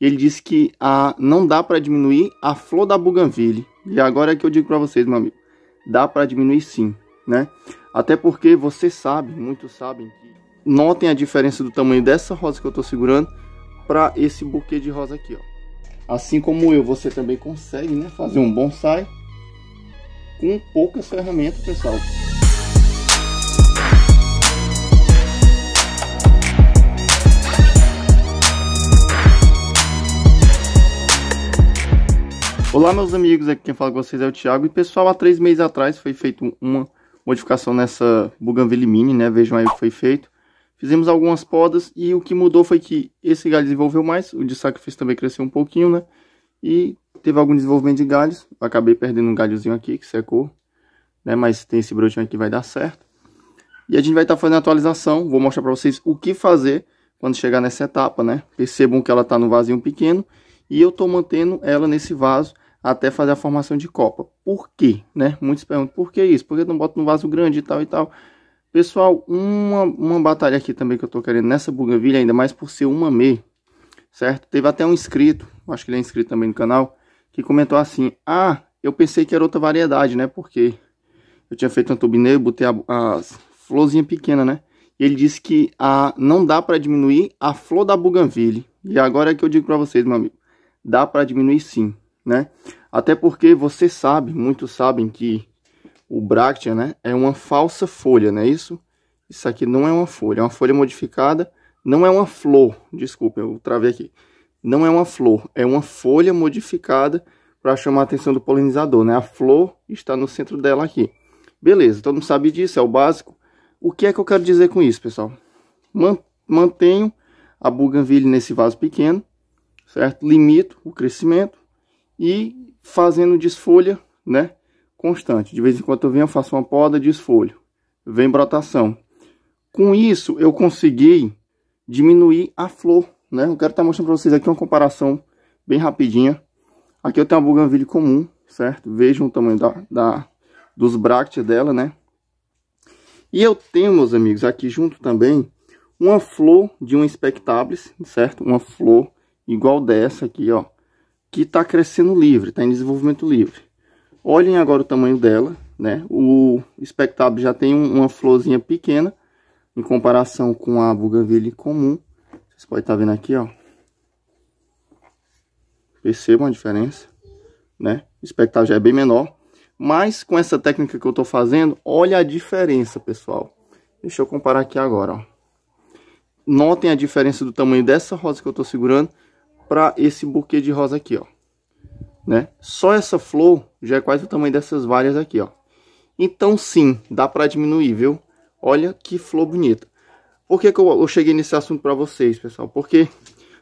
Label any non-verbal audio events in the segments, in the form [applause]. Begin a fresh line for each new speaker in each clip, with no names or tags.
ele disse que a, ah, não dá para diminuir a flor da Bougainville. E agora é que eu digo para vocês, meu amigo, dá para diminuir sim, né? Até porque você sabe, muitos sabem, notem a diferença do tamanho dessa rosa que eu estou segurando para esse buquê de rosa aqui, ó. Assim como eu, você também consegue, né, fazer um bonsai com poucas ferramentas, pessoal. Olá meus amigos, aqui quem fala com vocês é o Thiago e pessoal, há três meses atrás foi feita uma modificação nessa Bougainville Mini, né, vejam aí o que foi feito. Fizemos algumas podas e o que mudou foi que esse galho desenvolveu mais, o de sacrifício também cresceu um pouquinho, né, e teve algum desenvolvimento de galhos, acabei perdendo um galhozinho aqui que secou, né, mas tem esse brotinho aqui que vai dar certo. E a gente vai estar tá fazendo a atualização, vou mostrar para vocês o que fazer quando chegar nessa etapa, né, percebam que ela está no vazio pequeno e eu estou mantendo ela nesse vaso até fazer a formação de copa. Por quê? Né? Muitos perguntam, por que isso? Por que não bota no vaso grande e tal e tal? Pessoal, uma, uma batalha aqui também que eu estou querendo nessa buganvilha, ainda mais por ser uma meia, certo? Teve até um inscrito, acho que ele é inscrito também no canal, que comentou assim, ah, eu pensei que era outra variedade, né? Porque eu tinha feito um tubineiro, botei a, as florzinha pequena, né? E ele disse que a, não dá para diminuir a flor da buganville. E agora é que eu digo para vocês, meu amigo dá para diminuir sim, né? Até porque você sabe, muitos sabem que o Bractia, né, é uma falsa folha, não é isso? Isso aqui não é uma folha, é uma folha modificada, não é uma flor, desculpa, eu travei aqui. Não é uma flor, é uma folha modificada para chamar a atenção do polinizador, né? A flor está no centro dela aqui. Beleza, todo mundo sabe disso, é o básico. O que é que eu quero dizer com isso, pessoal? Mantenho a buganville nesse vaso pequeno, certo? Limito o crescimento e fazendo desfolha, né? Constante. De vez em quando eu venho, eu faço uma poda, desfolho. Vem brotação. Com isso, eu consegui diminuir a flor, né? Eu quero estar tá mostrando para vocês aqui uma comparação bem rapidinha. Aqui eu tenho uma buganvília comum, certo? Vejam o tamanho da, da dos bracte dela, né? E eu tenho, meus amigos, aqui junto também, uma flor de um expectables certo? Uma flor igual dessa aqui, ó, que está crescendo livre, está em desenvolvimento livre. Olhem agora o tamanho dela, né? O espectáculo já tem uma florzinha pequena em comparação com a buganvília comum. Vocês podem estar tá vendo aqui, ó. Percebam a diferença, né? O espectáculo já é bem menor, mas com essa técnica que eu estou fazendo, olha a diferença, pessoal. Deixa eu comparar aqui agora, ó. Notem a diferença do tamanho dessa rosa que eu estou segurando para esse buquê de rosa aqui, ó. Né? Só essa flor já é quase o tamanho dessas várias aqui, ó. Então sim, dá para diminuir, viu? Olha que flor bonita. Por que, que eu, eu cheguei nesse assunto para vocês, pessoal? Porque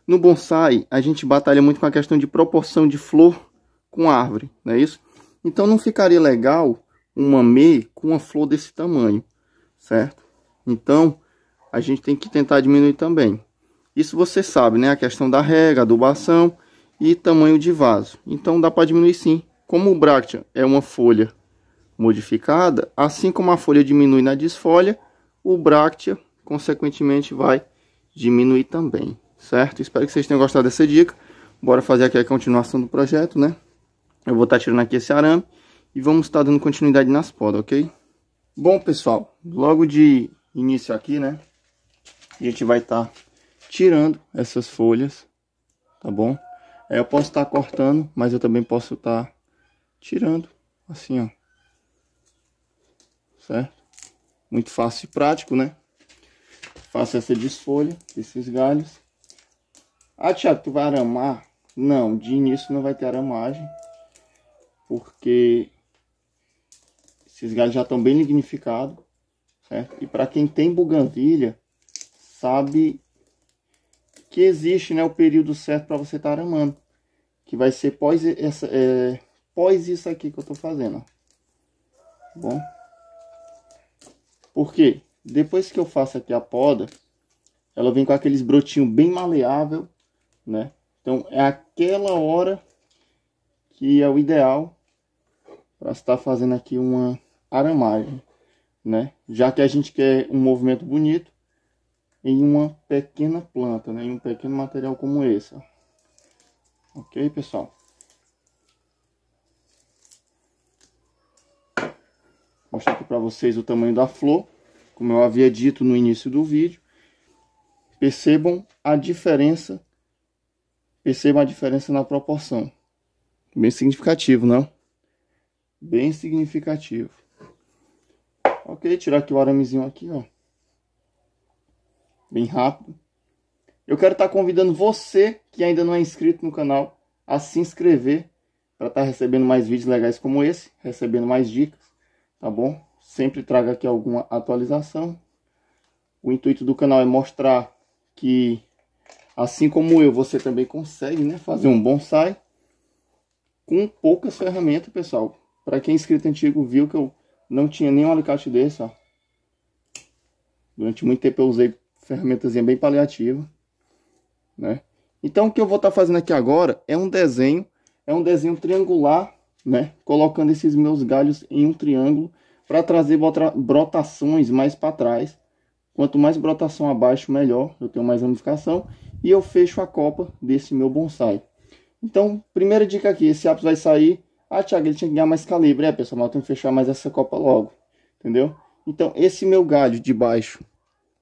no bonsai a gente batalha muito com a questão de proporção de flor com árvore, não é isso? Então não ficaria legal uma mamê com uma flor desse tamanho, certo? Então a gente tem que tentar diminuir também. Isso você sabe, né? A questão da rega, adubação e tamanho de vaso. Então dá para diminuir sim. Como o bráctea é uma folha modificada, assim como a folha diminui na desfolha, o bráctea, consequentemente vai diminuir também, certo? Espero que vocês tenham gostado dessa dica. Bora fazer aqui a continuação do projeto, né? Eu vou estar tá tirando aqui esse arame e vamos estar tá dando continuidade nas podas, ok? Bom, pessoal, logo de início aqui, né? A gente vai estar tá tirando essas folhas, tá bom? eu posso estar tá cortando, mas eu também posso estar tá tirando, assim, ó. Certo? Muito fácil e prático, né? Faço essa desfolha, esses galhos. Ah, Tiago, tu vai aramar? Não, de início não vai ter aramagem. Porque esses galhos já estão bem lignificados, certo? E para quem tem buganvilha, sabe que existe né, o período certo para você estar tá amando. aramando. Que vai ser pós, essa, é, pós isso aqui que eu estou fazendo. Ó. Bom? Porque depois que eu faço aqui a poda, ela vem com aqueles brotinhos bem maleável, né? Então é aquela hora que é o ideal para estar tá fazendo aqui uma aramagem, né? Já que a gente quer um movimento bonito, em uma pequena planta, né, em um pequeno material como esse. Ó. Ok, pessoal? Vou mostrar aqui para vocês o tamanho da flor, como eu havia dito no início do vídeo. Percebam a diferença, percebam a diferença na proporção. Bem significativo, não? Bem significativo. Ok, tirar aqui o aramezinho aqui, ó bem rápido. Eu quero estar tá convidando você que ainda não é inscrito no canal a se inscrever para estar tá recebendo mais vídeos legais como esse, recebendo mais dicas, tá bom? Sempre traga aqui alguma atualização. O intuito do canal é mostrar que assim como eu, você também consegue, né, fazer um bonsai com poucas ferramentas, pessoal. Para quem é inscrito antigo viu que eu não tinha nenhum alicate desse, ó. Durante muito tempo eu usei ferramentazinha bem paliativa, né? Então o que eu vou estar tá fazendo aqui agora é um desenho, é um desenho triangular, né? Colocando esses meus galhos em um triângulo para trazer brotações mais para trás. Quanto mais brotação abaixo, melhor, eu tenho mais ramificação e eu fecho a copa desse meu bonsai. Então, primeira dica aqui, esse ápice vai sair, ah, Thiago, ele tinha que ganhar mais calibre, é pessoal, mas eu tenho que fechar mais essa copa logo, entendeu? Então, esse meu galho de baixo,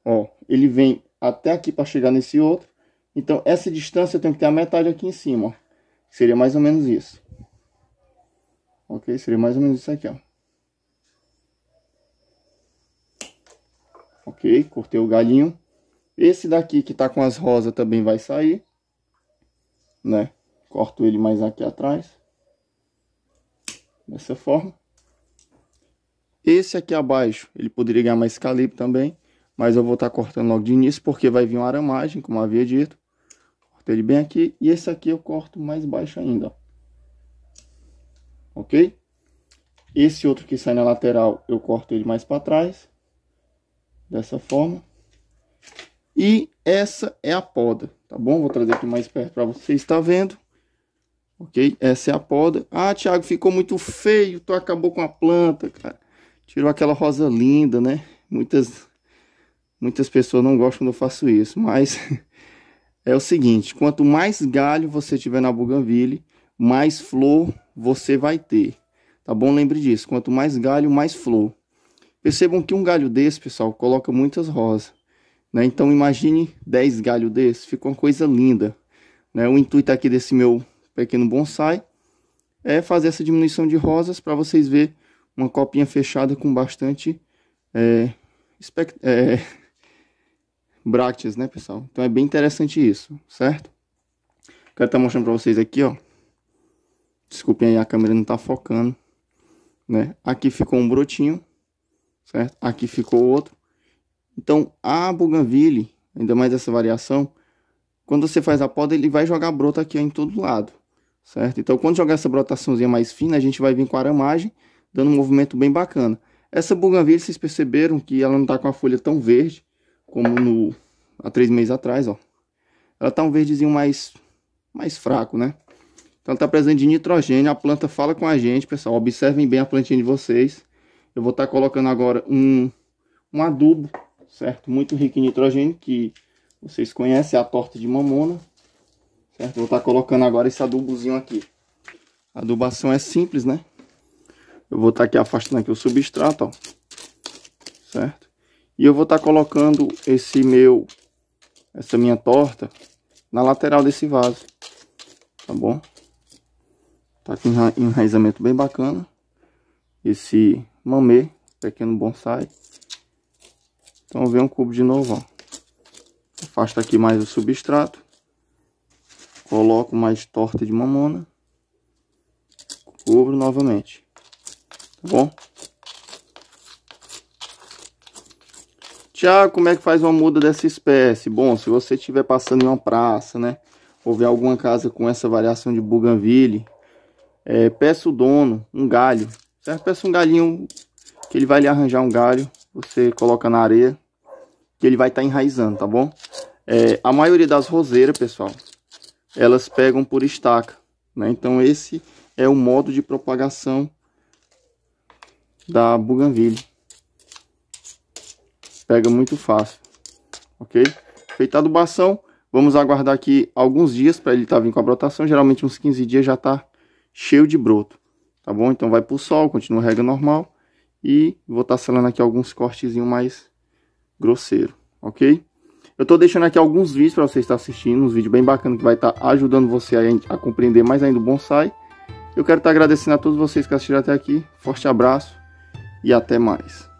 ó, ele vem até aqui para chegar nesse outro. Então essa distância eu tenho que ter a metade aqui em cima, ó. Seria mais ou menos isso. Ok? Seria mais ou menos isso aqui, ó. Ok, cortei o galinho. Esse daqui que tá com as rosas também vai sair. Né? Corto ele mais aqui atrás. Dessa forma. Esse aqui abaixo, ele poderia ganhar mais calibre também mas eu vou estar tá cortando logo de início, porque vai vir uma aramagem, como havia dito. Cortei ele bem aqui, e esse aqui eu corto mais baixo ainda, ó. ok? Esse outro que sai na lateral, eu corto ele mais para trás, dessa forma. E essa é a poda, tá bom? Vou trazer aqui mais perto para vocês estar tá vendo. Ok? Essa é a poda. Ah, Thiago, ficou muito feio, tu acabou com a planta, cara. Tirou aquela rosa linda, né? Muitas Muitas pessoas não gostam quando eu faço isso, mas [laughs] é o seguinte: quanto mais galho você tiver na buganville, mais flor você vai ter. Tá bom? Lembre disso: quanto mais galho, mais flor. Percebam que um galho desse, pessoal, coloca muitas rosas. Né? Então imagine 10 galhos desse, fica uma coisa linda. Né? O intuito aqui desse meu pequeno bonsai é fazer essa diminuição de rosas para vocês verem uma copinha fechada com bastante é, é, brácteas, né, pessoal? Então é bem interessante isso, certo? Quero estar tá mostrando para vocês aqui, ó. Desculpem aí, a câmera não tá focando, né? Aqui ficou um brotinho, certo? Aqui ficou outro. Então, a buganville, ainda mais essa variação, quando você faz a poda, ele vai jogar broto aqui ó, em todo lado, certo? Então, quando jogar essa brotaçãozinha mais fina, a gente vai vir com a aramagem, dando um movimento bem bacana. Essa buganville, vocês perceberam que ela não tá com a folha tão verde, como no, há três meses atrás, ó. Ela tá um verdezinho mais, mais fraco, né? Então ela tá presente de nitrogênio, a planta fala com a gente, pessoal. Observem bem a plantinha de vocês. Eu vou estar tá colocando agora um, um adubo, certo? Muito rico em nitrogênio, que vocês conhecem, é a torta de mamona. Certo? Vou estar tá colocando agora esse adubozinho aqui. A adubação é simples, né? Eu vou estar tá aqui afastando aqui o substrato, ó. Certo? E eu vou estar tá colocando esse meu, essa minha torta na lateral desse vaso, tá bom? Tá com enraizamento bem bacana. Esse mamê, pequeno bonsai. Então vem um cubo de novo, ó. Afasta aqui mais o substrato. Coloco mais torta de mamona. Cubro novamente. Tá bom? Tiago, ah, como é que faz uma muda dessa espécie? Bom, se você estiver passando em uma praça, né? ou ver alguma casa com essa variação de Bougainville, é, peça o dono um galho, certo? Peça um galhinho que ele vai lhe arranjar um galho, você coloca na areia, que ele vai estar tá enraizando, tá bom? É, a maioria das roseiras, pessoal, elas pegam por estaca, né? Então esse é o modo de propagação da Bougainville. Pega muito fácil, ok? Feitado o adubação, vamos aguardar aqui alguns dias para ele estar tá vindo com a brotação. Geralmente uns 15 dias já está cheio de broto, tá bom? Então vai para o sol, continua a rega normal. E vou estar tá selando aqui alguns cortezinhos mais grosseiro, ok? Eu tô deixando aqui alguns vídeos para você estar tá assistindo, uns vídeos bem bacanas que vai estar tá ajudando você a, a, compreender mais ainda o bonsai. Eu quero estar tá agradecendo a todos vocês que assistiram até aqui. Forte abraço e até mais.